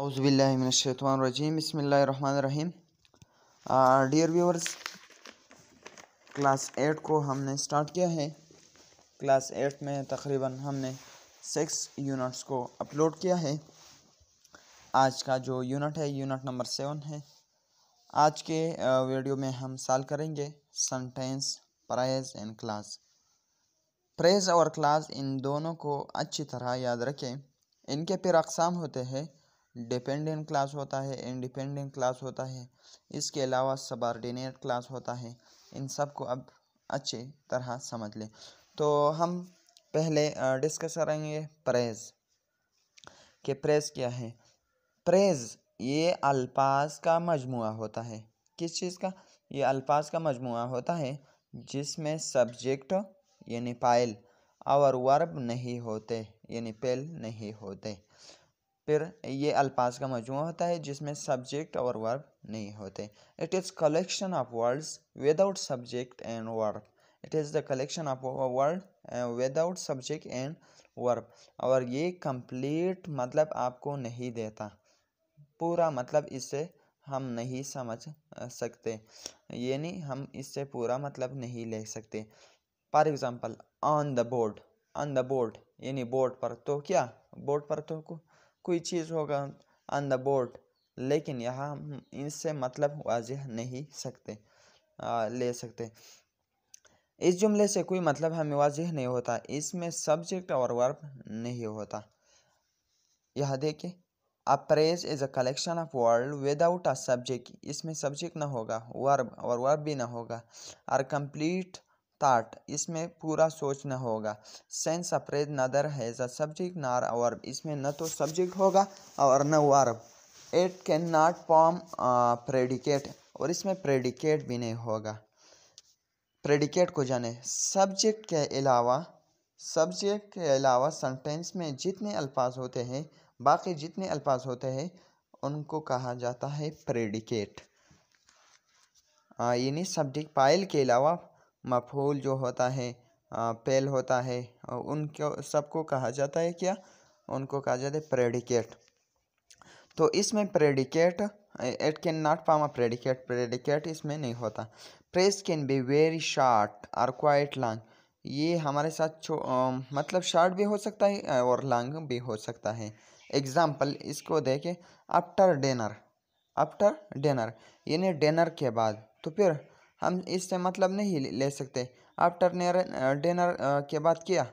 अउज़बिल्लिमिनशैतवानरजीम बसमीम dear viewers class eight को हमने स्टार्ट किया है क्लास एट में तकरीबन हमने सिक्स यूनिट्स को अपलोड किया है आज का जो यूनिट है यूनिट नंबर सेवन है आज के वीडियो uh, में हम साल करेंगे sentence phrase and clause phrase और क्लास इन दोनों को अच्छी तरह याद रखें इनके फिर अकसाम होते हैं डिपेंडेंट क्लास होता है इंडिपेंडेंट क्लास होता है इसके अलावा सबॉर्डिनेट क्लास होता है इन सब को अब अच्छे तरह समझ लें तो हम पहले डिस्कस करेंगे प्रेज के प्रेज क्या है प्रेज ये अल्फाज का मजमु होता है किस चीज़ का ये अल्फाज का मजमु होता है जिसमें सब्जेक्ट यानी पायल और वर्ब नहीं होते यानी पेल नहीं होते फिर ये अल्पाज का मजमू होता है जिसमें सब्जेक्ट और वर्ब नहीं होते it is collection of words without subject and verb it is the collection of word without subject and verb और ये कंप्लीट मतलब आपको नहीं देता पूरा मतलब इससे हम नहीं समझ सकते यानी हम इससे पूरा मतलब नहीं ले सकते for example on the board on the board यानी बोर्ड पर तो क्या बोर्ड पर तो कोई चीज़ होगा ऑन द बोर्ड लेकिन यहाँ इससे इनसे मतलब वाजह नहीं सकते आ, ले सकते इस जुमले से कोई मतलब हमें वाजह नहीं होता इसमें सब्जेक्ट और वर्ब नहीं होता यह देखिए phrase is a collection of word without a subject इसमें सब्जेक्ट ना होगा वर्ब और वर्ब भी ना होगा आर कंप्लीट thought इसमें पूरा सोचना होगा since a phrase neither has a subject nor verb इसमें न तो सब्जेक्ट होगा और न verb it can not form predicate और इसमें प्रेडिकेट भी नहीं होगा प्रेडिकेट को जाने सब्जेक्ट के अलावा सब्जेक्ट के अलावा सेंटेंस में जितने अल्फाज होते हैं बाकी जितने अल्फाज होते हैं उनको कहा जाता है प्रेडिकेट यानी सब्जेक्ट पायल के अलावा मफ़ऊल जो होता है पेल होता है उनको सबको कहा जाता है क्या उनको कहा जाता है प्रेडिकेट तो इसमें predicate it can not form a predicate predicate इसमें नहीं होता phrase can be very short और क्वाइट लॉन्ग ये हमारे साथ छो मतलब शार्ट भी हो सकता है और लॉन्ग भी हो सकता है एग्ज़ाम्पल इसको देखें आफ्टर डिनर आफ्टर डिनर यानी डिनर के बाद तो फिर हम इससे मतलब नहीं ले सकते आफ्टर डिनर uh, uh, के बाद क्या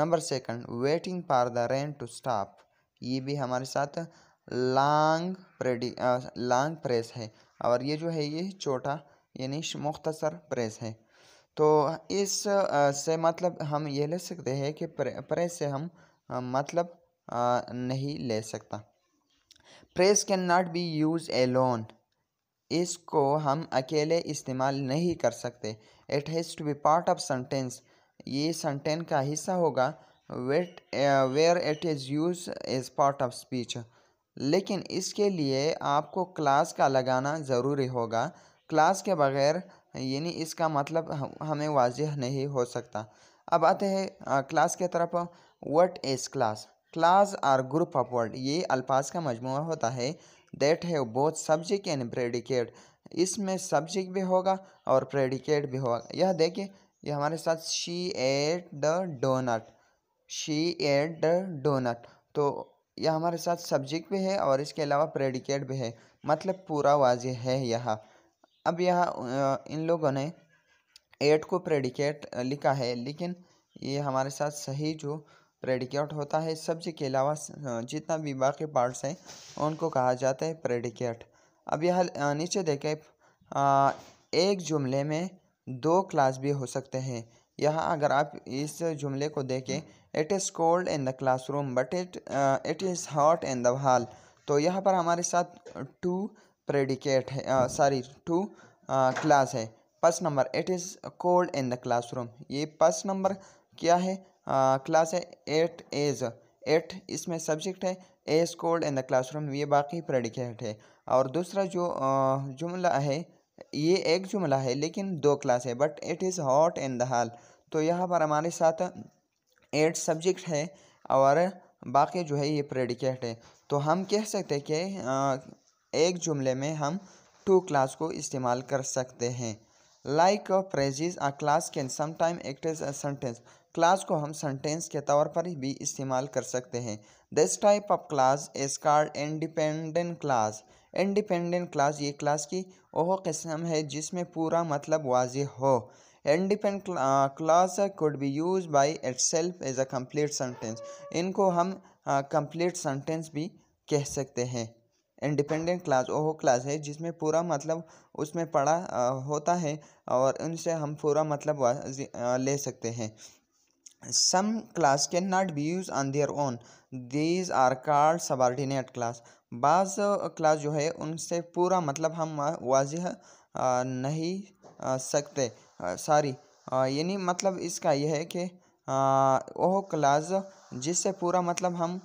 number second waiting for the rain to stop ये भी हमारे साथ लॉन्ग प्रेडी लॉन्ग प्रेस है और ये जो है ये छोटा यानी मुख्तसर प्रेस है तो इस uh, से मतलब हम ये ले सकते हैं कि प्रेस से हम मतलब नहीं ले सकता phrase can not be use alone इसको हम अकेले इस्तेमाल नहीं कर सकते it has to be part of sentence ये सेंटेंस का हिस्सा होगा wait where it is use as part of speech लेकिन इसके लिए आपको क्लास का लगाना ज़रूरी होगा क्लास के बगैर यानी इसका मतलब हमें वाजह नहीं हो सकता अब आते हैं क्लास uh, के तरफ what is clause clause are group of word ये अल्फाज का मजमू होता है दैट है बोथ सब्जेक्ट एंड प्रेडिकेट इसमें सब्जेक्ट भी होगा और प्रेडिकेट भी होगा यह देखिए ये हमारे साथ she ate the donut she ate the donut तो यह हमारे साथ सब्जेक्ट भी है और इसके अलावा प्रेडिकेट भी है मतलब पूरा वाज है यह अब यह इन लोगों ने एट को प्रेडिकेट लिखा है लेकिन ये हमारे साथ सही जो प्रेडिकेट होता है सब्जी के अलावा जितना भी बाकी पार्ट्स हैं उनको कहा जाता है प्रेडिकेट अब यह नीचे देखें एक जुमले में दो क्लास भी हो सकते हैं यहाँ अगर आप इस जुमले को देखें it is cold in the classroom but it it is hot in the hall तो यहाँ पर हमारे साथ टू प्रेडिकेट है सॉरी टू क्लास है first number it is cold in the classroom ये फर्स्ट नंबर क्या है क्लास है एट एज एट इसमें सब्जेक्ट है is cold in the classroom ये बाकी प्रेडिकेट है और दूसरा जो जुमला है ये एक जुमला है लेकिन दो क्लास है but it is hot in the hall तो यहाँ पर हमारे साथ एट सब्जेक्ट है और बाकी जो है ये प्रेडिकेट है तो हम कह सकते हैं कि एक जुमले में हम टू क्लास को इस्तेमाल कर सकते हैं लाइक और फ्रेजिज आ क्लास कैन समाइम act as a sentence clause को हम सेंटेंस के तौर पर भी इस्तेमाल कर सकते हैं this type of clause is called independent clause independent clause ये क्लास की वह कस्म है जिसमें पूरा मतलब वाज हो independent clause could be use by itself as a complete sentence इनको हम कम्प्लीट uh, सेंटेंस भी कह सकते हैं इंडिपेंडेंट क्लास वो क्लास है जिसमें पूरा मतलब उसमें पढ़ा होता है और उनसे हम पूरा मतलब ले सकते हैं some clause can not be use on their own these are called subordinate clause बाज़ क्लास जो है उनसे पूरा मतलब हम वाज नहीं सकते सॉरी यानी मतलब इसका यह है कि वह क्लास जिससे पूरा मतलब हम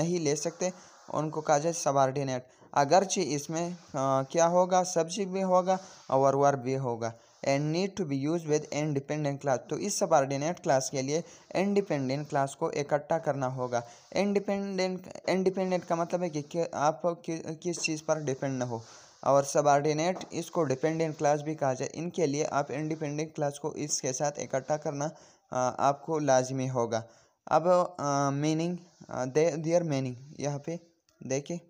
नहीं ले सकते उनको कहा जाए सबार्डिनेट अगरचे इसमें आ, क्या होगा सब्जेक्ट भी होगा और वर्ब भी होगा and need to be use with independent clause तो इस सबॉर्डिनेट क्लास के लिए इंडिपेंडेंट क्लास को इकट्ठा करना होगा इंडिपेंडेंट इंडिपेंडेंट का मतलब है कि, आप कि, किस चीज़ पर डिपेंड ना हो और सबॉर्डिनेट इसको डिपेंडेंट क्लास भी कहा जाए इनके लिए आप इंडिपेंडेंट क्लास को इसके साथ इकट्ठा करना आ, आपको लाजमी होगा अब मीनिंग देयर मीनिंग यहाँ पे देखिए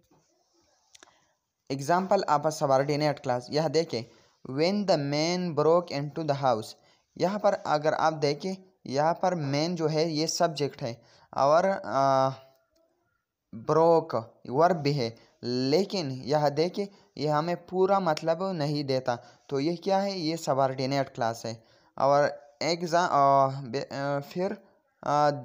एग्जाम्पल आप सबॉर्डिनेट क्लास यह देखिए when the man broke into the house यहाँ पर अगर आप देखें यहाँ पर मैन जो है ये सब्जेक्ट है और ब्रोक वर्ब भी है लेकिन यह देखें यह हमें पूरा मतलब नहीं देता तो ये क्या है ये सबॉर्डिनेट क्लास है और एग्जाम फिर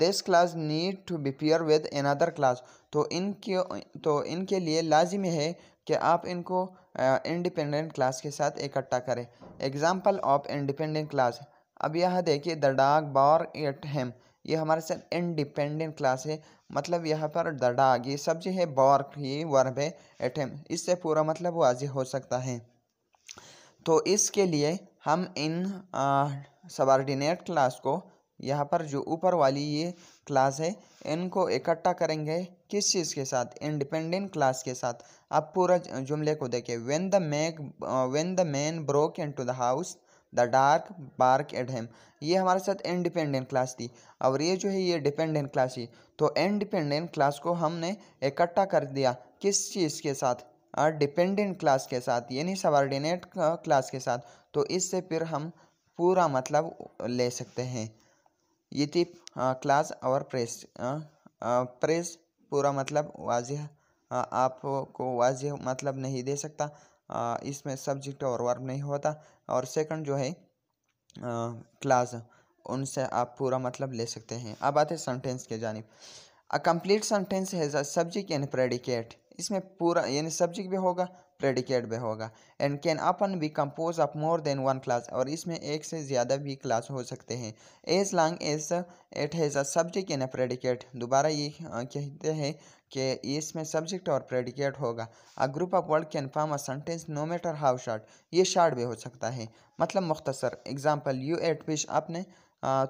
this clause need to be pair with another clause तो इनके तो इनके लिए लाजिमी है कि आप इनको इंडिपेंडेंट uh, क्लास के साथ इकट्ठा करें एग्जाम्पल ऑफ इंडिपेंडेंट क्लास अब यह देखिए द डाग बार एट हेम ये हमारे साथ इंडिपेंडेंट क्लास है मतलब यहाँ पर द डाग ये सब्जी है बॉर ये वर्ब है एट हेम इससे पूरा मतलब वाज हो सकता है तो इसके लिए हम इन सबॉर्डिनेट uh, क्लास को यहाँ पर जो ऊपर वाली ये क्लास है इनको इकट्ठा करेंगे किस चीज़ के साथ इंडिपेंडेंट क्लास के साथ आप पूरा जुमले को देखें when the mac when the man broke into the house the dog bark at him ये हमारे साथ इंडिपेंडेंट क्लास थी और ये जो है ये डिपेंडेंट क्लास थी तो इंडिपेंडेंट क्लास को हमने इकट्ठा कर दिया किस चीज़ के साथ डिपेंडेंट क्लास के साथ यानी सबॉर्डिनेट क्लास uh, के साथ तो इससे फिर हम पूरा मतलब ले सकते हैं यति क्लास और प्रेस प्रेस पूरा मतलब वाजह आपको वाजह मतलब नहीं दे सकता इसमें सब्जेक्ट और वर्ब नहीं होता और सेकंड जो है क्लास उनसे आप पूरा मतलब ले सकते हैं अब आते हैं सेंटेंस के जानब a complete sentence has a subject यानी प्रेडिकेट इसमें पूरा यानी सब्जेक्ट भी होगा प्रेडिकेट भी होगा एंड कैन अपन be compose of more than one clause और इसमें एक से ज़्यादा भी क्लास हो सकते हैं as long as it has a subject in a predicate दोबारा ये कहते हैं कि इसमें सब्जेक्ट और प्रेडिकेट होगा a group of word can form a sentence no matter how short ये शार्ट भी हो सकता है मतलब मुख्तसर एग्जाम्पल यू एट पिश आपने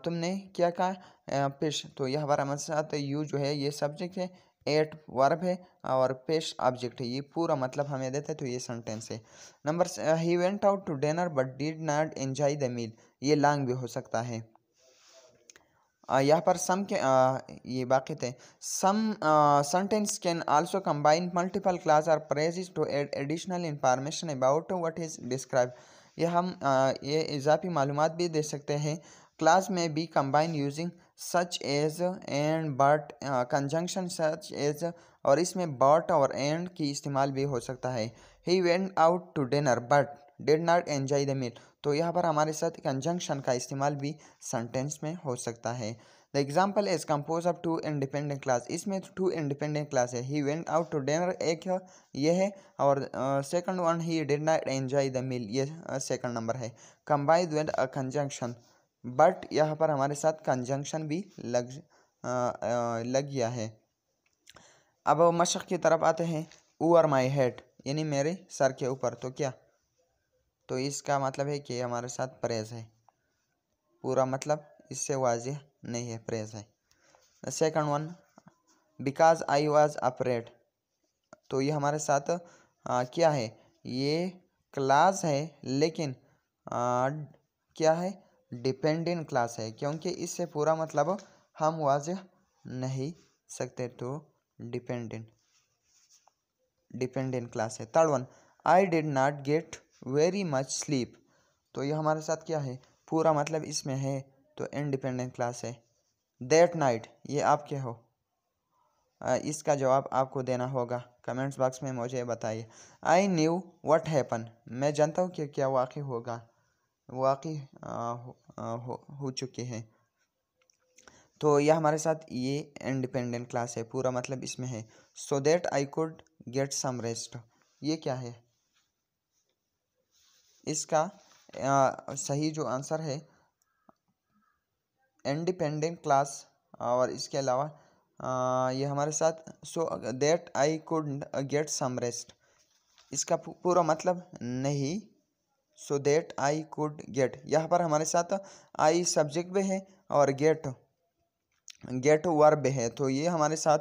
तुमने क्या कहा पिश तो यह हमारा मसात यू जो है ये सब्जेक्ट है एट वर्ब है और पेस्ट ऑब्जेक्ट है ये पूरा मतलब हमें देते है तो ये सेंटेंस है number he went out to dinner but did not enjoy the meal ये लॉन्ग भी हो सकता है यहाँ पर सम के आ, ये बाकी थे some sentence can also combine multiple clause और phrases to add additional information about what is describe ये हम आ, ये इजाफी मालूम भी दे सकते हैं क्लास में be combined using such as and but conjunction such as और इसमें बट और एंड की इस्तेमाल भी हो सकता है he went out to dinner but did not enjoy the meal तो यहाँ पर हमारे साथ कंजंक्शन का इस्तेमाल भी सेंटेंस में हो सकता है the example is compose of two independent clause इसमें टू इंडिपेंडेंट क्लास है he went out to dinner एक ये uh, uh, है और second one he did not enjoy the meal ये सेकंड नंबर है combines with a conjunction but यहाँ पर हमारे साथ कंजंक्शन भी लग आ, लग गया है अब मशक की तरफ आते हैं ओवर माई हेड यानी मेरे सर के ऊपर तो क्या तो इसका मतलब है कि हमारे साथ प्रेज है पूरा मतलब इससे वाज नहीं है प्रेज है second one because I was afraid तो ये हमारे साथ आ, क्या है ये क्लास है लेकिन आ, क्या है डिपेंडेंट क्लास है क्योंकि इससे पूरा मतलब हम वाज नहीं सकते तो डिपेंडेंट डिपेंडेंट क्लास है third one I did not get very much sleep तो ये हमारे साथ क्या है पूरा मतलब इसमें है तो इनडिपेंडेंट क्लास है देट नाइट ये आप क्या हो इसका जवाब आपको देना होगा कमेंट्स बॉक्स में मुझे बताइए आई न्यू वट हैपन मैं जानता हूँ कि क्या वाकई होगा वाक़ हो, हो, हो चुके हैं तो यह हमारे साथ ये इंडिपेंडेंट क्लास है पूरा मतलब इसमें है so that I could get some rest ये क्या है इसका आ, सही जो आंसर है इंडिपेंडेंट क्लास और इसके अलावा ये हमारे साथ so that I could get some rest इसका पूरा मतलब नहीं so that I could get यहाँ पर हमारे साथ आई सब्जेक्ट भी है और गेट गेट वर्ब है तो ये हमारे साथ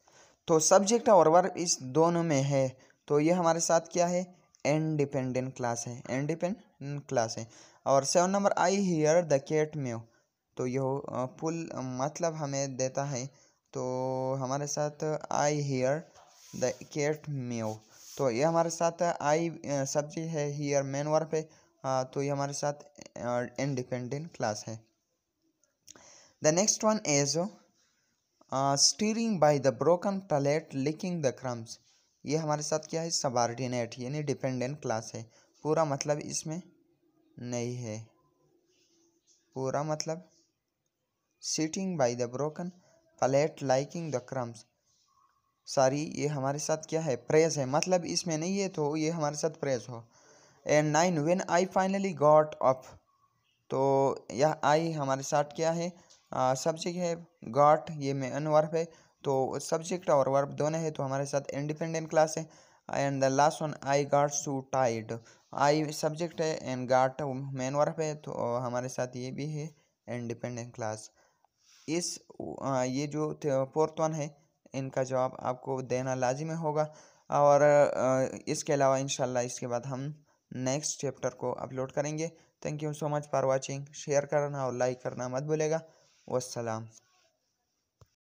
तो सब्जेक्ट और वर्ब इस दोनों में है तो ये हमारे साथ क्या है इंडिपेंडेंट क्लास है इंडिपेंडेंट क्लास है और seven number I hear the cat mew तो ये पुल मतलब हमें देता है तो हमारे साथ I hear the cat mew तो ये हमारे साथ आई सब्जेक्ट है हियर मेन वर्ब है हाँ तो ये हमारे साथ इनडिपेंडेंट क्लास है the next one is staring by the broken plate licking the crumbs ये हमारे साथ क्या है सबार्डिनेट यानी डिपेंडेंट क्लास है पूरा मतलब इसमें नहीं है पूरा मतलब sitting by the broken plate licking the crumbs sorry ये हमारे साथ क्या है प्रेस है मतलब इसमें नहीं है तो ये हमारे साथ प्रेस हो and nine when I finally got up तो यह आई हमारे साथ क्या है सब्जेक्ट है गॉट ये मेन वर्फ है तो सब्जेक्ट और वर्फ दोनों है तो हमारे साथ इंडिपेंडेंट क्लास है and the last one I got so टाइड आई सब्जेक्ट है एंड गॉट मेन वर्फ है तो हमारे साथ ये भी है इंडिपेंडेंट क्लास इस ये जो फोर्थ वन है इनका जवाब आपको देना लाजिम होगा और इसके अलावा इन इसके बाद हम नेक्स्ट चैप्टर को अपलोड करेंगे thank you so much for watching share करना और लाइक करना मत भूलेगा वसलाम